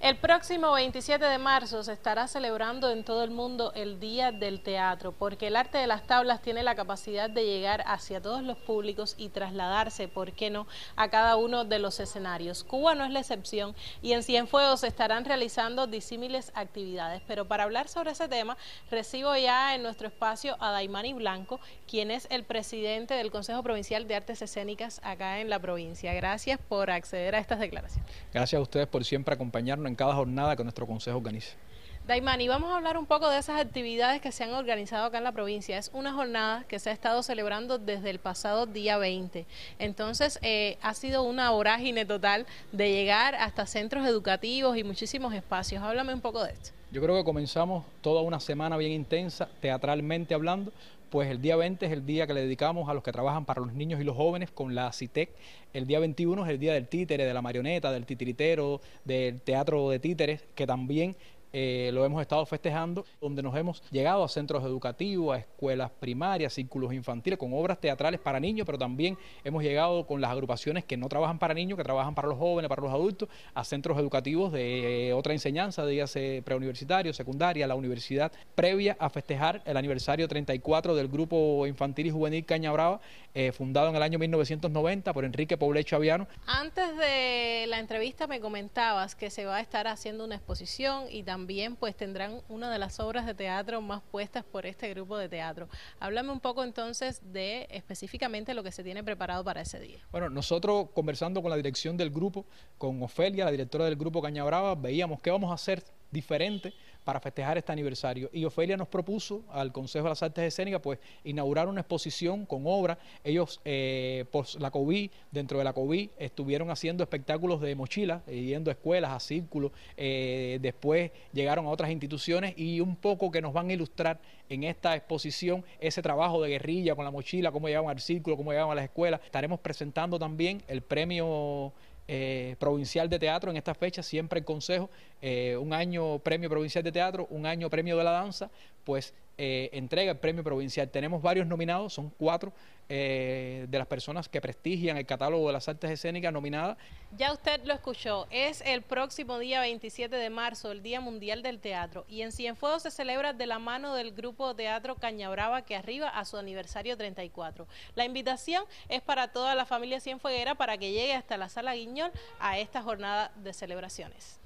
El próximo 27 de marzo se estará celebrando en todo el mundo el Día del Teatro, porque el arte de las tablas tiene la capacidad de llegar hacia todos los públicos y trasladarse, ¿por qué no?, a cada uno de los escenarios. Cuba no es la excepción y en Cienfuegos se estarán realizando disímiles actividades. Pero para hablar sobre ese tema, recibo ya en nuestro espacio a Daimani Blanco, quien es el presidente del Consejo Provincial de Artes Escénicas acá en la provincia. Gracias por acceder a estas declaraciones. Gracias a ustedes por siempre acompañarnos en cada jornada que nuestro consejo organice. Daimani, vamos a hablar un poco de esas actividades que se han organizado acá en la provincia. Es una jornada que se ha estado celebrando desde el pasado día 20. Entonces, eh, ha sido una vorágine total de llegar hasta centros educativos y muchísimos espacios. Háblame un poco de esto. Yo creo que comenzamos toda una semana bien intensa, teatralmente hablando, pues el día 20 es el día que le dedicamos a los que trabajan para los niños y los jóvenes con la CITEC. E el día 21 es el día del títere, de la marioneta, del titiritero, del teatro de títeres, que también eh, lo hemos estado festejando, donde nos hemos llegado a centros educativos, a escuelas primarias, círculos infantiles, con obras teatrales para niños, pero también hemos llegado con las agrupaciones que no trabajan para niños, que trabajan para los jóvenes, para los adultos, a centros educativos de eh, otra enseñanza, dígase preuniversitario, secundaria, la universidad, previa a festejar el aniversario 34 del grupo infantil y juvenil Caña Brava, eh, fundado en el año 1990 por Enrique Poblecho Aviano. Antes de la entrevista me comentabas que se va a estar haciendo una exposición y también bien pues tendrán una de las obras de teatro más puestas por este grupo de teatro. Háblame un poco entonces de específicamente lo que se tiene preparado para ese día. Bueno, nosotros conversando con la dirección del grupo, con Ofelia, la directora del grupo Caña veíamos qué vamos a hacer diferente para festejar este aniversario. Y Ofelia nos propuso al Consejo de las Artes Escénicas, pues, inaugurar una exposición con obra. Ellos, eh, por la COVID, dentro de la COVID, estuvieron haciendo espectáculos de mochila, eh, yendo a escuelas, a círculos, eh, después llegaron a otras instituciones y un poco que nos van a ilustrar en esta exposición ese trabajo de guerrilla con la mochila, cómo llegaban al círculo, cómo llegaban a las escuelas. Estaremos presentando también el premio eh, provincial de teatro en estas fechas, siempre el Consejo, eh, un año premio provincial de teatro, un año premio de la danza, pues eh, entrega el premio provincial. Tenemos varios nominados, son cuatro eh, de las personas que prestigian el catálogo de las artes escénicas nominadas. Ya usted lo escuchó, es el próximo día 27 de marzo, el Día Mundial del Teatro, y en Cienfuegos se celebra de la mano del grupo Teatro Cañabrava que arriba a su aniversario 34. La invitación es para toda la familia cienfueguera para que llegue hasta la Sala Guiñol a esta jornada de celebraciones.